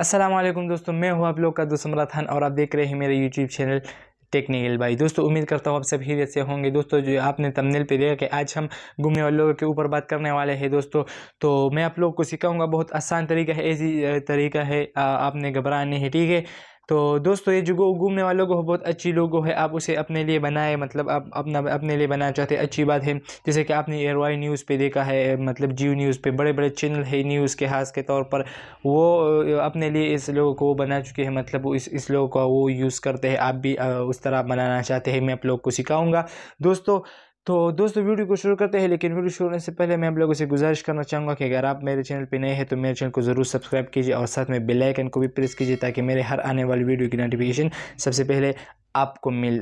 असलम दोस्तों मैं हूं आप लोग का दोस्त मरा और आप देख रहे हैं मेरे यूट्यूब चैनल टेक्निकल भाई दोस्तों उम्मीद करता हूँ आप सब जैसे होंगे दोस्तों जो आपने तमनेल पे देखा कि आज हम घूमने वाले लोगों के ऊपर बात करने वाले हैं दोस्तों तो मैं आप लोगों को सिखाऊंगा बहुत आसान तरीका है ऐसी तरीका है आपने घबराने है ठीक है तो दोस्तों ये जुगो घूमने वालों को बहुत अच्छी लोगो है आप उसे अपने लिए बनाए मतलब आप अपना अपने लिए बनाना चाहते अच्छी बात है जैसे कि आपने एयर वाई न्यूज़ पे देखा है मतलब जियो न्यूज़ पे बड़े बड़े चैनल है न्यूज़ के हाथ के तौर पर वो अपने लिए इस लोगों को बना चुके हैं मतलब इस इस लोगों का वो यूज़ करते हैं आप भी उस तरह बनाना चाहते हैं मैं आप लोग को सिखाऊँगा दोस्तों तो दोस्तों वीडियो को शुरू करते हैं लेकिन वीडियो शुरू होने से पहले मैं आप लोगों से गुजारिश करना चाहूँगा कि अगर आप मेरे चैनल पर नए हैं तो मेरे चैनल को ज़रूर सब्सक्राइब कीजिए और साथ में बेल आइकन को भी प्रेस कीजिए ताकि मेरे हर आने वाली वीडियो की नोटिफिकेशन सबसे पहले आपको मिल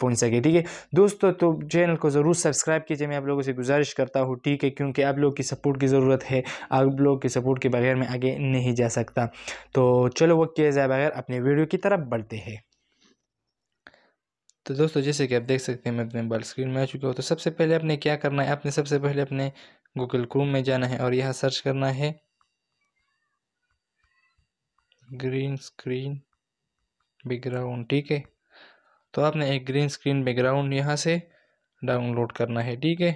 पहुंच सके ठीक है दोस्तों तो चैनल को ज़रूर सब्सक्राइब कीजिए मैं आप लोगों से गुजारिश करता हूँ ठीक है क्योंकि आप लोग की सपोर्ट की ज़रूरत है आप लोगों की सपोर्ट के बगैर मैं आगे नहीं जा सकता तो चलो वक्त किए जाए बगैर अपने वीडियो की तरफ बढ़ते हैं तो दोस्तों जैसे कि आप देख सकते हैं मैं अपने मोबाइल स्क्रीन में आ चुका हूँ तो सबसे पहले आपने क्या करना है आपने सबसे पहले अपने गूगल क्रूम में जाना है और यहाँ सर्च करना है ग्रीन स्क्रीन बैकग्राउंड ठीक है तो आपने एक ग्रीन स्क्रीन बैकग्राउंड यहाँ से डाउनलोड करना है ठीक है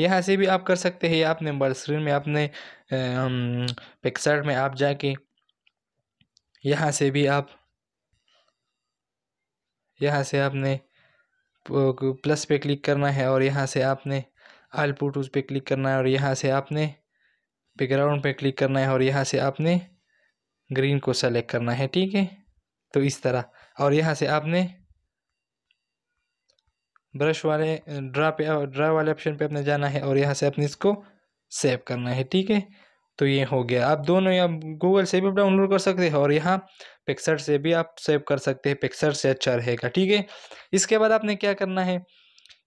यहाँ से भी आप कर सकते हैं आपने बड़ स्क्रीन में आपने पिक्सर में आप जाके यहाँ से भी आप यहाँ से आपने प्लस पे क्लिक करना है और यहाँ से आपने आल पुटूज पे क्लिक करना है और यहाँ से आपने बैकग्राउंड पे क्लिक करना है और यहाँ से आपने ग्रीन को सेलेक्ट करना है ठीक है तो इस तरह और यहाँ से आपने ब्रश वाले ड्रा पे ड्रा वाले ऑप्शन पे अपने जाना है और यहाँ से अपने इसको सेव करना है ठीक है तो ये हो गया आप दोनों या गूगल से भी डाउनलोड कर सकते हैं और यहाँ पिक्सर से भी आप सेव कर सकते हैं पिक्सर से अच्छा रहेगा ठीक है इसके बाद आपने क्या करना है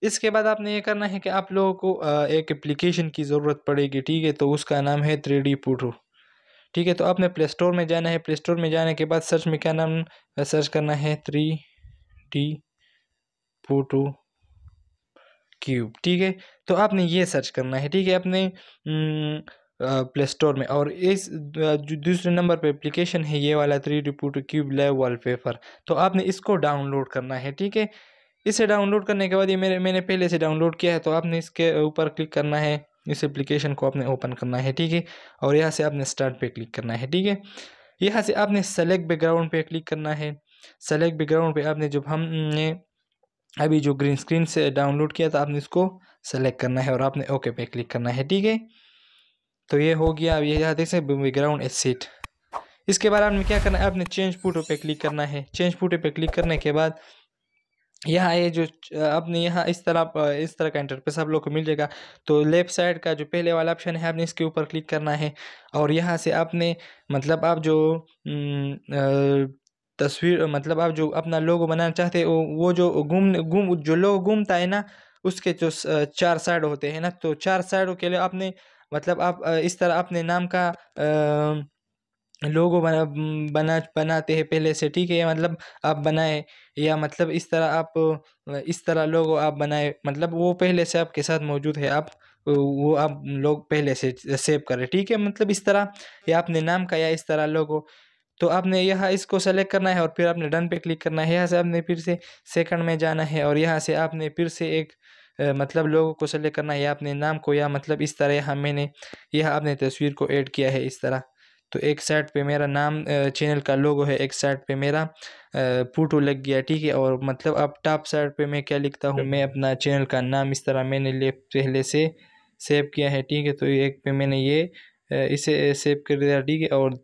इसके बाद आपने ये करना है कि आप लोगों को एक एप्लीकेशन की ज़रूरत पड़ेगी ठीक है तो उसका नाम है थ्री डी ठीक है तो आपने प्ले स्टोर में जाना है प्ले स्टोर में जाने के बाद सर्च में क्या नाम सर्च करना है थ्री डी पुटू क्यूब ठीक है तो आपने ये सर्च करना है ठीक है अपने प्ले स्टोर में और इस दूसरे नंबर पे एप्लीकेशन है ये वाला three D two cube live wallpaper तो आपने इसको डाउनलोड करना है ठीक है इसे डाउनलोड करने के बाद ये मेरे मैंने पहले से डाउनलोड किया है तो आपने इसके ऊपर क्लिक करना है इस एप्लीकेशन को आपने ओपन करना है ठीक है और यहाँ से आपने स्टार्ट पे क्लिक करना है ठीक है यहाँ से आपने सेलेक्ट बैकग्राउंड पे क्लिक करना है सेलेक्ट बैकग्राउंड पे आपने जब हमने अभी जो ग्रीन स्क्रीन से डाउनलोड किया था आपने इसको सेलेक्ट करना है और आपने ओके पे क्लिक करना है ठीक है तो ये हो गया अब ये देख सकते ग्राउंड एज इसके बाद आपने क्या करना है आपने चेंज फूटो पे क्लिक करना है चेंज फूटो पे क्लिक करने के बाद यहाँ ये जो आपने यहाँ इस तरह इस तरह का इंटरपेस आप लोग को मिल जाएगा तो लेफ़्ट साइड का जो पहले वाला ऑप्शन है आपने इसके ऊपर क्लिक करना है और यहाँ से आपने मतलब आप जो हम्म, तस्वीर मतलब आप जो अपना लोगो बनाना चाहते हो वो जो घूम घूम जो लोग घूमता है ना उसके जो चार साइड होते हैं ना तो चार साइडों के लिए आपने मतलब आप इस तरह अपने नाम का लोगो बना बना बनाते हैं पहले से ठीक है मतलब आप बनाए या मतलब इस तरह आप इस तरह लोगो आप बनाए मतलब वो पहले से आपके साथ मौजूद है आप वो आप लोग पहले से सेव करें ठीक है मतलब इस तरह या अपने नाम का या इस तरह लोगो तो आपने यहाँ इसको सेलेक्ट करना है और फिर आपने डन पे क्लिक करना है यहाँ से आपने फिर से सेकंड में जाना है और यहाँ से आपने फिर से एक मतलब लोगों को सेलेक्ट करना है या अपने नाम को या मतलब इस तरह यहाँ मैंने यह आपने तस्वीर को ऐड किया है इस तरह तो एक साइड पे मेरा नाम चैनल का लोगो है एक साइड पे मेरा फोटो लग गया ठीक है और मतलब अब टॉप साइड पे मैं क्या लिखता हूँ मैं अपना चैनल का नाम इस तरह मैंने ले पहले से सेव किया है ठीक है तो एक पे मैंने ये इसे सेव कर दिया ठीक है और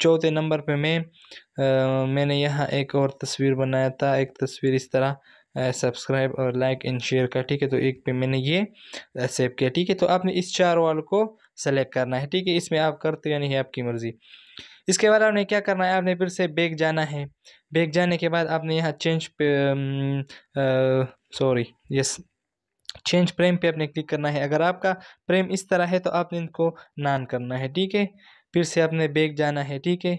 चौथे नंबर पे मैं मैंने यहाँ एक और तस्वीर बनाया था एक तस्वीर इस तरह सब्सक्राइब और लाइक एंड शेयर का ठीक है तो एक पे मैंने ये सेव किया ठीक है तो आपने इस चार वाल को सेलेक्ट करना है ठीक है इसमें आप करते या नहीं आपकी मर्ज़ी इसके बाद आपने क्या करना है आपने फिर से बैग जाना है बैग जाने के बाद आपने यहाँ change sorry yes change frame पे आपने क्लिक करना है अगर आपका प्रेम इस तरह है तो आपने इनको नान करना है ठीक है फिर से अपने बैग जाना है ठीक है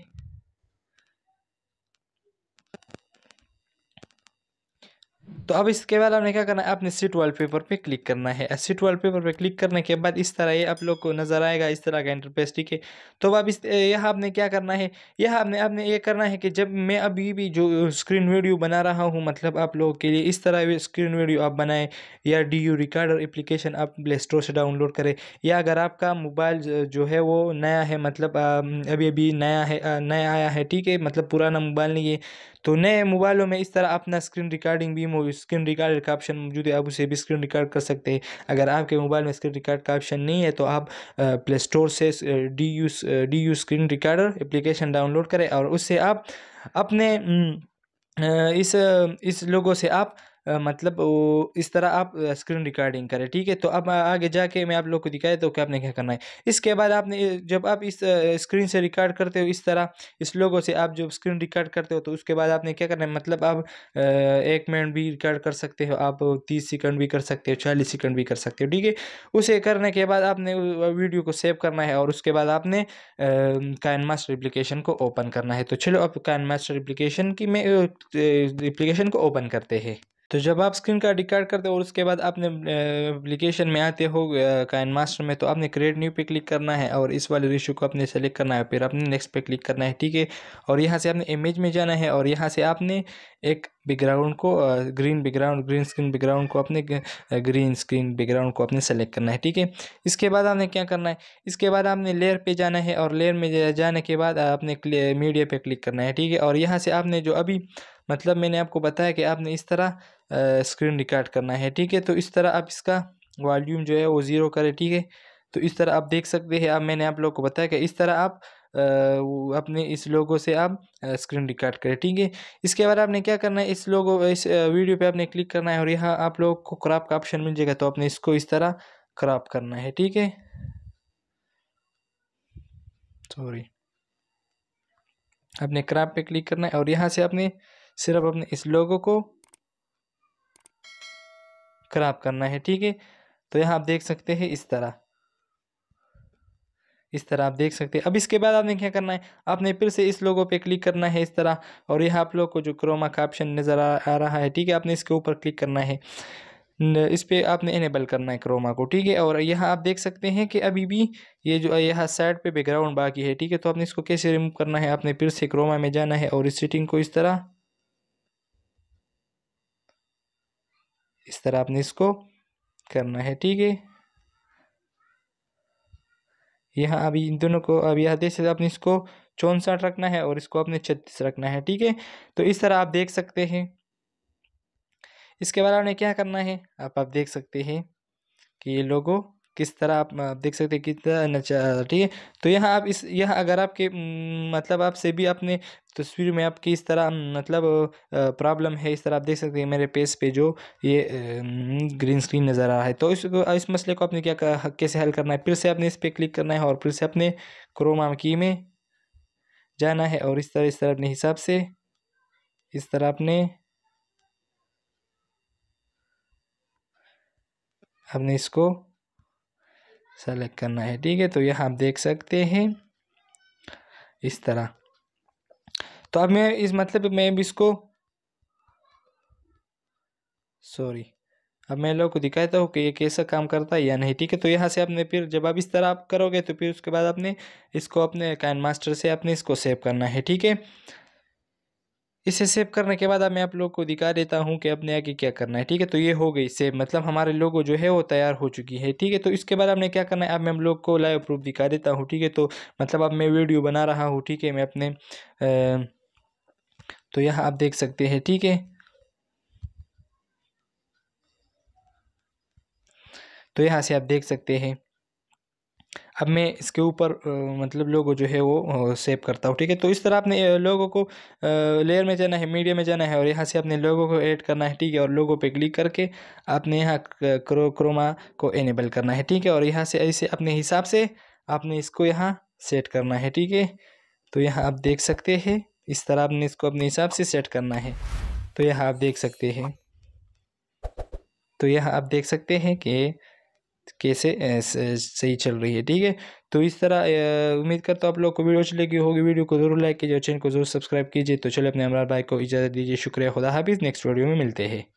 तो अब इसके बाद आपने क्या करना है आपने सीट वॉलपेपर पे क्लिक करना है सीट वॉलपेपर पे क्लिक करने के बाद इस तरह ये आप लोग को नज़र आएगा इस तरह का इंटरफेस ठीक है तो अब इस यह आपने क्या करना है यह आपने आपने ये करना है कि जब मैं अभी भी जो स्क्रीन वीडियो बना रहा हूँ मतलब आप लोगों के लिए इस तरह स्क्रीन वीडियो आप बनाएं या डी यू रिकॉर्डर एप्लीकेशन आप प्ले स्टोर से डाउनलोड करें या अगर आपका मोबाइल जो है वो नया है मतलब अभी अभी नया है नया आया है ठीक है मतलब पुराना मोबाइल नहीं है तो नए मोबाइलों में इस तरह अपना स्क्रीन रिकॉर्डिंग भी स्क्रीन रिकॉर्डर का ऑप्शन मौजूद है आप उसे भी स्क्रीन रिकॉर्ड कर सकते हैं अगर आपके मोबाइल में स्क्रीन रिकॉर्ड का ऑप्शन नहीं है तो आप प्ले स्टोर से D U D U screen recorder application download करें और उससे आप अपने इस इस लोगों से आप मतलब वो इस तरह आप स्क्रीन रिकॉर्डिंग करें ठीक है तो अब आगे जाके मैं आप लोग को दिखाया तो कि आपने क्या करना है इसके बाद आपने जब आप इस स्क्रीन से रिकॉर्ड करते हो इस तरह इस लोगों से आप जब स्क्रीन रिकॉर्ड करते हो तो उसके बाद आपने क्या करना है मतलब आप एक मिनट भी रिकॉर्ड कर सकते हो आप तीस सेकंड भी कर सकते हो चालीस सेकंड भी कर सकते हो ठीक है उसे करने के बाद आपने वीडियो को सेव करना है और उसके बाद आपने काइन मास्टर एप्लीकेशन को ओपन करना है तो चलो अब काइन मास्टर एप्लीकेशन की मैं एप्लीकेशन को ओपन करते हैं तो जब आप स्क्रीन का डिकार्ड करते हो और उसके बाद आपने एप्लीकेशन में आते हो काइन मास्टर में तो आपने क्रिएट न्यू पे क्लिक करना है और इस वाले रिश्यू को आपने सेलेक्ट करना है फिर आपने नेक्स्ट पे क्लिक करना है ठीक है और यहाँ से आपने इमेज में जाना है और यहाँ से आपने एक बैकग्राउंड को green background green screen background को अपने ग्रीन स्क्रीन बैकग्राउंड को अपने सेलेक्ट करना है ठीक है इसके बाद आपने क्या करना है इसके बाद आपने लेयर पे जाना है और लेयर में जाने के बाद आपने मीडिया पे क्लिक करना है ठीक है और यहाँ से आपने जो अभी मतलब मैंने आपको बताया कि आपने इस तरह स्क्रीन रिकॉर्ड करना है ठीक है तो इस तरह आप इसका वॉल्यूम जो है वो ज़ीरो करें ठीक है तो इस तरह आप देख सकते हैं अब मैंने आप लोग को बताया कि इस तरह आप अपने इस लोगों से आप स्क्रीन रिकॉर्ड करें ठीक है इसके बाद आपने क्या करना है इस लोगो इस वीडियो पे आपने क्लिक करना है और यहाँ आप लोग को क्रॉप का ऑप्शन मिल जाएगा तो आपने इसको इस तरह क्रॉप करना है ठीक है सॉरी आपने क्रॉप पे क्लिक करना है और यहाँ से आपने सिर्फ अपने इस लोगों को क्रॉप करना है ठीक है तो यहाँ आप देख सकते हैं इस तरह इस तरह आप देख सकते हैं अब इसके बाद आपने क्या करना है आपने फिर से इस लोगों पे क्लिक करना है इस तरह और यहाँ आप लोग को जो क्रोमा का ऑप्शन नज़र आ रहा है ठीक है आपने इसके ऊपर क्लिक करना है इस पर आपने इनेबल करना है क्रोमा को ठीक है और यहाँ आप देख सकते हैं कि अभी भी ये जो यहाँ साइड पे बैकग्राउंड बाकी है ठीक है तो आपने इसको कैसे रिमूव करना है आपने फिर से क्रोमा में जाना है और इस सेटिंग को इस तरह इस तरह आपने इसको करना है ठीक है यहाँ अभी इन दोनों को अब यह से अपने इसको चौंसठ रखना है और इसको अपने छत्तीस रखना है ठीक है तो इस तरह आप देख सकते हैं इसके बाद आपने क्या करना है आप आप देख सकते हैं कि ये लोगों किस तरह आप देख सकते हैं किस तरह नचा ठीक है तो यहाँ आप इस यह अगर आपके मतलब आपसे भी आपने तस्वीर में आपकी इस तरह मतलब प्रॉब्लम है इस तरह आप देख सकते हैं मेरे पेज पे जो ये ग्रीन स्क्रीन नज़र आ रहा है तो इस इस मसले को आपने क्या कैसे हल करना है फिर से आपने इस पर क्लिक करना है और फिर से अपने क्रोमा की में जाना है और इस तरह इस तरह अपने हिसाब से इस तरह अपने आपने इसको सेलेक्ट करना है ठीक है तो यह आप देख सकते हैं इस तरह तो अब मैं इस मतलब मैं अब इसको सॉरी अब मैं लोगों को दिखाता हूँ कि ये कैसा काम करता है या नहीं ठीक है तो यहाँ से आपने फिर जब आप इस तरह आप करोगे तो फिर उसके बाद आपने इसको अपने कैन मास्टर से आपने इसको सेव करना है ठीक है इसे सेव करने के बाद अब मैं आप लोग को दिखा देता हूँ कि अपने आगे क्या करना है ठीक है तो ये हो गई सेव मतलब हमारे लोगो जो है वो तैयार हो चुकी है ठीक है तो इसके बाद हमने क्या करना है अब मैं हम लोग को लाइव प्रूफ दिखा देता हूँ ठीक है तो मतलब अब मैं वीडियो बना रहा हूँ ठीक है मैं अपने आ, तो यह आप देख सकते हैं ठीक है तो यहाँ से आप देख सकते हैं अब मैं इसके ऊपर मतलब लोगो जो है वो सेव करता हूँ ठीक है तो इस तरह आपने लोगों को लेयर में जाना है मीडिया में जाना है और यहाँ से अपने लोगों को ऐड करना है ठीक है और लोगों पे क्लिक करके आपने यहाँ क्रो क्रोमा को इनेबल करना है ठीक है और यहाँ से ऐसे अपने हिसाब से आपने इसको यहाँ सेट करना है ठीक है तो यहाँ आप देख सकते हैं इस तरह आपने इसको अपने हिसाब से सेट करना है तो यहाँ आप देख सकते हैं तो यहाँ आप देख सकते हैं कि कैसे सही चल रही है ठीक है तो इस तरह उम्मीद करता हूँ आप लोग को वीडियो अच्छी लगी होगी वीडियो को जरूर लाइक कीजिए और चैनल को जरूर सब्सक्राइब कीजिए तो चलिए अपने अमरान भाई को इजाज़त दीजिए शुक्रिया खुदा हाफिज़ नेक्स्ट वीडियो में मिलते हैं